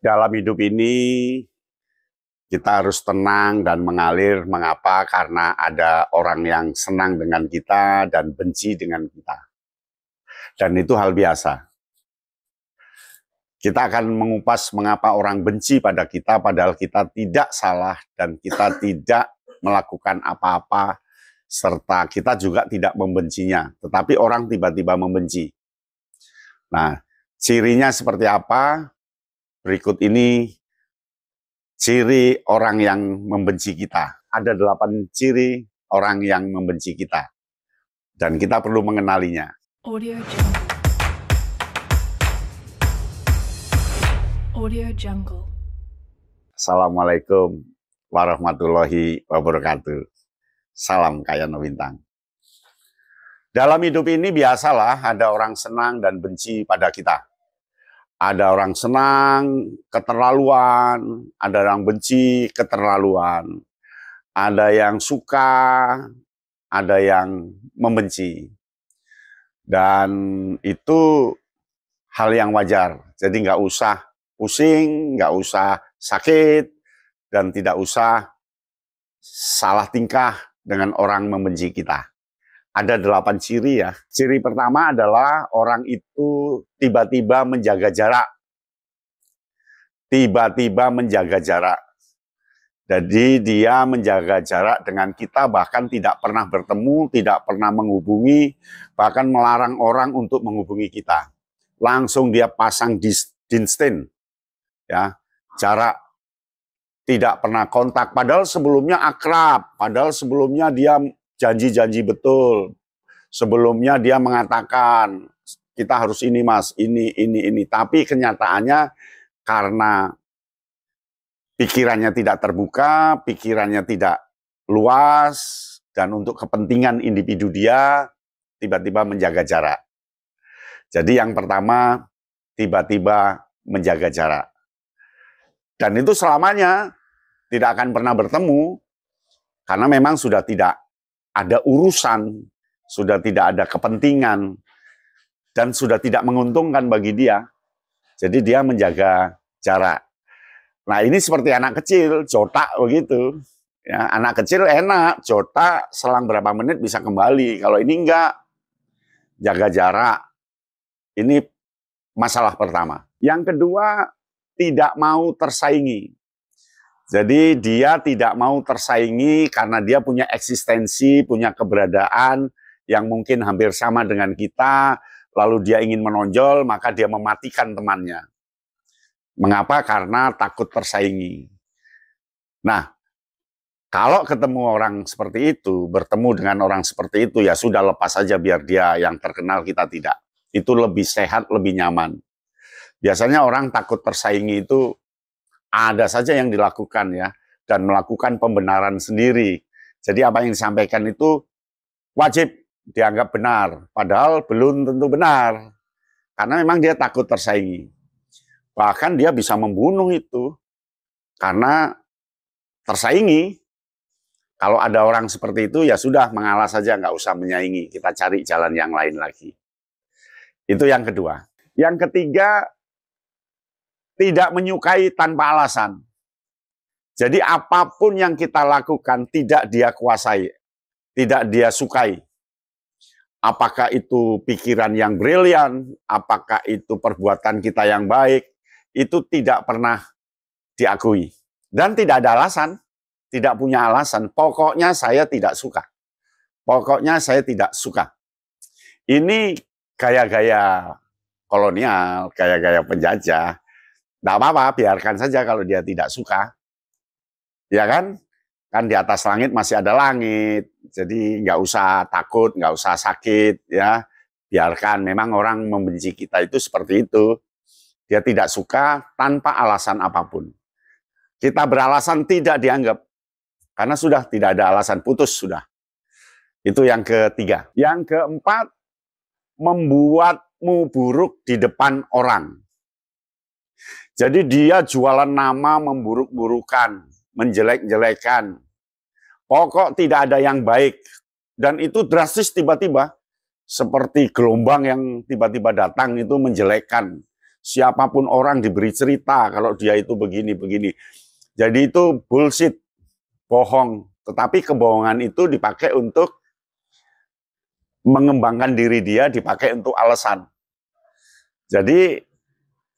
dalam hidup ini kita harus tenang dan mengalir. Mengapa? Karena ada orang yang senang dengan kita dan benci dengan kita. Dan itu hal biasa. Kita akan mengupas mengapa orang benci pada kita padahal kita tidak salah dan kita tidak melakukan apa-apa serta kita juga tidak membencinya. Tetapi orang tiba-tiba membenci. Nah, cirinya seperti apa? Berikut ini ciri orang yang membenci kita. Ada delapan ciri orang yang membenci kita. Dan kita perlu mengenalinya. Audio Jungle. Audio Jungle. Assalamualaikum warahmatullahi wabarakatuh. Salam kaya Bintang. Dalam hidup ini biasalah ada orang senang dan benci pada kita ada orang senang, keterlaluan, ada orang benci, keterlaluan. Ada yang suka, ada yang membenci. Dan itu hal yang wajar. Jadi nggak usah pusing, nggak usah sakit, dan tidak usah salah tingkah dengan orang membenci kita ada delapan ciri ya. Ciri pertama adalah orang itu tiba-tiba menjaga jarak. Tiba-tiba menjaga jarak. Jadi dia menjaga jarak dengan kita bahkan tidak pernah bertemu, tidak pernah menghubungi, bahkan melarang orang untuk menghubungi kita. Langsung dia pasang distin, ya jarak, tidak pernah kontak. Padahal sebelumnya akrab, padahal sebelumnya dia janji-janji betul. Sebelumnya dia mengatakan kita harus ini mas, ini, ini, ini. Tapi kenyataannya karena pikirannya tidak terbuka, pikirannya tidak luas, dan untuk kepentingan individu dia tiba-tiba menjaga jarak. Jadi yang pertama tiba-tiba menjaga jarak. Dan itu selamanya tidak akan pernah bertemu karena memang sudah tidak ada urusan, sudah tidak ada kepentingan, dan sudah tidak menguntungkan bagi dia. Jadi dia menjaga jarak. Nah ini seperti anak kecil, jotak begitu. Ya, anak kecil enak, jotak selang berapa menit bisa kembali. Kalau ini enggak, jaga jarak. Ini masalah pertama. Yang kedua, tidak mau tersaingi. Jadi dia tidak mau tersaingi karena dia punya eksistensi, punya keberadaan yang mungkin hampir sama dengan kita, lalu dia ingin menonjol, maka dia mematikan temannya. Mengapa? Karena takut tersaingi. Nah, kalau ketemu orang seperti itu, bertemu dengan orang seperti itu, ya sudah lepas saja biar dia yang terkenal, kita tidak. Itu lebih sehat, lebih nyaman. Biasanya orang takut tersaingi itu ada saja yang dilakukan ya dan melakukan pembenaran sendiri. Jadi apa yang disampaikan itu wajib dianggap benar, padahal belum tentu benar. Karena memang dia takut tersaingi. Bahkan dia bisa membunuh itu karena tersaingi. Kalau ada orang seperti itu ya sudah mengalah saja, nggak usah menyaingi. Kita cari jalan yang lain lagi. Itu yang kedua. Yang ketiga tidak menyukai tanpa alasan. Jadi apapun yang kita lakukan tidak dia kuasai, tidak dia sukai. Apakah itu pikiran yang brilian, apakah itu perbuatan kita yang baik, itu tidak pernah diakui. Dan tidak ada alasan, tidak punya alasan. Pokoknya saya tidak suka. Pokoknya saya tidak suka. Ini gaya-gaya kolonial, gaya-gaya penjajah, tidak apa-apa, biarkan saja kalau dia tidak suka. Ya kan? Kan di atas langit masih ada langit. Jadi nggak usah takut, nggak usah sakit. ya Biarkan, memang orang membenci kita itu seperti itu. Dia tidak suka tanpa alasan apapun. Kita beralasan tidak dianggap. Karena sudah tidak ada alasan, putus sudah. Itu yang ketiga. Yang keempat, membuatmu buruk di depan orang. Jadi dia jualan nama memburuk-burukan, menjelek-jelekan. Pokok tidak ada yang baik. Dan itu drastis tiba-tiba. Seperti gelombang yang tiba-tiba datang itu menjelekan. Siapapun orang diberi cerita kalau dia itu begini-begini. Jadi itu bullshit, bohong. Tetapi kebohongan itu dipakai untuk mengembangkan diri dia, dipakai untuk alasan. Jadi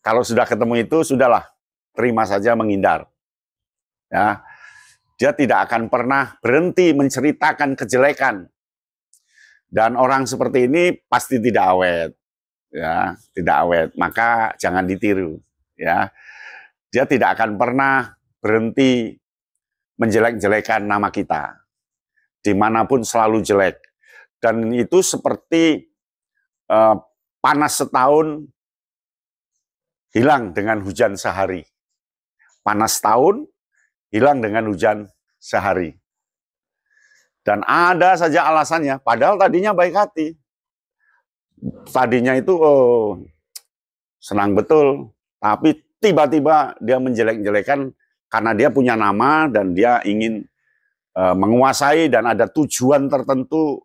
kalau sudah ketemu itu, sudahlah, terima saja menghindar. Ya, dia tidak akan pernah berhenti menceritakan kejelekan. Dan orang seperti ini pasti tidak awet. Ya, tidak awet. Maka jangan ditiru, ya. Dia tidak akan pernah berhenti menjelek-jelekan nama kita. Dimanapun selalu jelek. Dan itu seperti uh, panas setahun hilang dengan hujan sehari. Panas tahun, hilang dengan hujan sehari. Dan ada saja alasannya, padahal tadinya baik hati. Tadinya itu oh, senang betul, tapi tiba-tiba dia menjelek-jelekan karena dia punya nama dan dia ingin uh, menguasai dan ada tujuan tertentu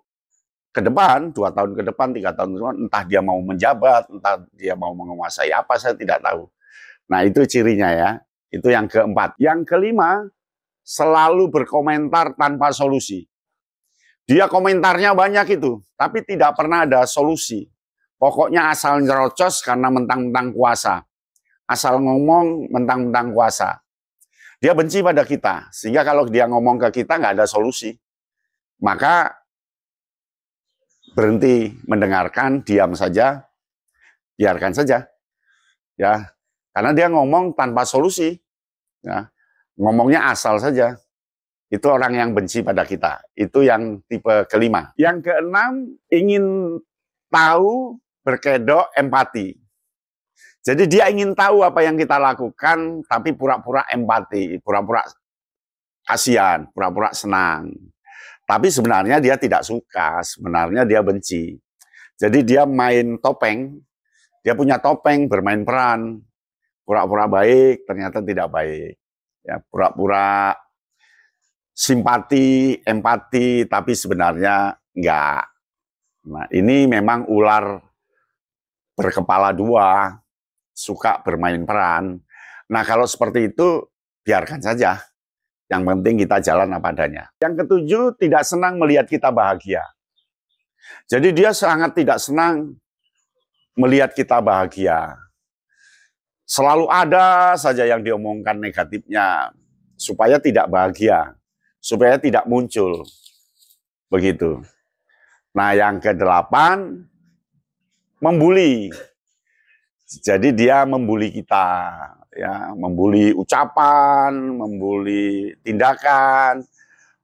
ke depan, dua tahun ke depan, tiga tahun ke depan, entah dia mau menjabat, entah dia mau menguasai apa, saya tidak tahu. Nah itu cirinya ya, itu yang keempat. Yang kelima, selalu berkomentar tanpa solusi. Dia komentarnya banyak itu, tapi tidak pernah ada solusi. Pokoknya asal nyerocos karena mentang-mentang kuasa. Asal ngomong mentang-mentang kuasa. Dia benci pada kita, sehingga kalau dia ngomong ke kita nggak ada solusi. Maka berhenti mendengarkan, diam saja, biarkan saja. Ya, karena dia ngomong tanpa solusi. Ya, ngomongnya asal saja. Itu orang yang benci pada kita. Itu yang tipe kelima. Yang keenam, ingin tahu berkedok empati. Jadi dia ingin tahu apa yang kita lakukan, tapi pura-pura empati, pura-pura kasihan, pura-pura senang. Tapi sebenarnya dia tidak suka, sebenarnya dia benci. Jadi dia main topeng, dia punya topeng bermain peran, pura-pura baik ternyata tidak baik, ya pura-pura simpati, empati tapi sebenarnya enggak. Nah ini memang ular berkepala dua, suka bermain peran. Nah kalau seperti itu biarkan saja, yang penting kita jalan apa adanya. Yang ketujuh, tidak senang melihat kita bahagia. Jadi dia sangat tidak senang melihat kita bahagia. Selalu ada saja yang diomongkan negatifnya supaya tidak bahagia, supaya tidak muncul. Begitu. Nah, yang kedelapan membuli. Jadi dia membuli kita ya membuli ucapan, membuli tindakan.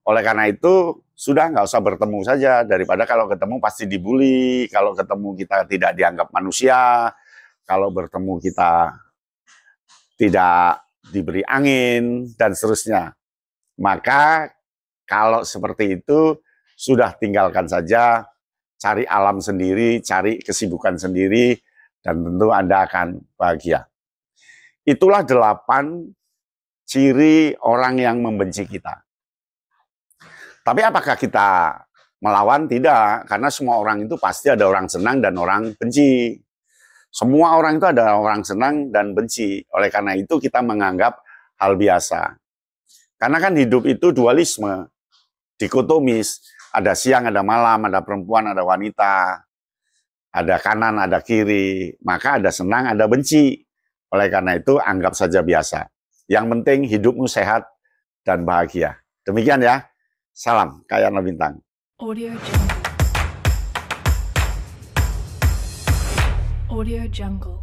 Oleh karena itu sudah nggak usah bertemu saja daripada kalau ketemu pasti dibully, kalau ketemu kita tidak dianggap manusia, kalau bertemu kita tidak diberi angin dan seterusnya. Maka kalau seperti itu sudah tinggalkan saja, cari alam sendiri, cari kesibukan sendiri dan tentu Anda akan bahagia. Itulah delapan ciri orang yang membenci kita. Tapi apakah kita melawan? Tidak, karena semua orang itu pasti ada orang senang dan orang benci. Semua orang itu ada orang senang dan benci. Oleh karena itu kita menganggap hal biasa. Karena kan hidup itu dualisme, dikotomis. Ada siang, ada malam, ada perempuan, ada wanita, ada kanan, ada kiri. Maka ada senang, ada benci. Oleh karena itu, anggap saja biasa. Yang penting hidupmu sehat dan bahagia. Demikian ya. Salam, Kaya Bintang. Audio Jungle. Audio Jungle.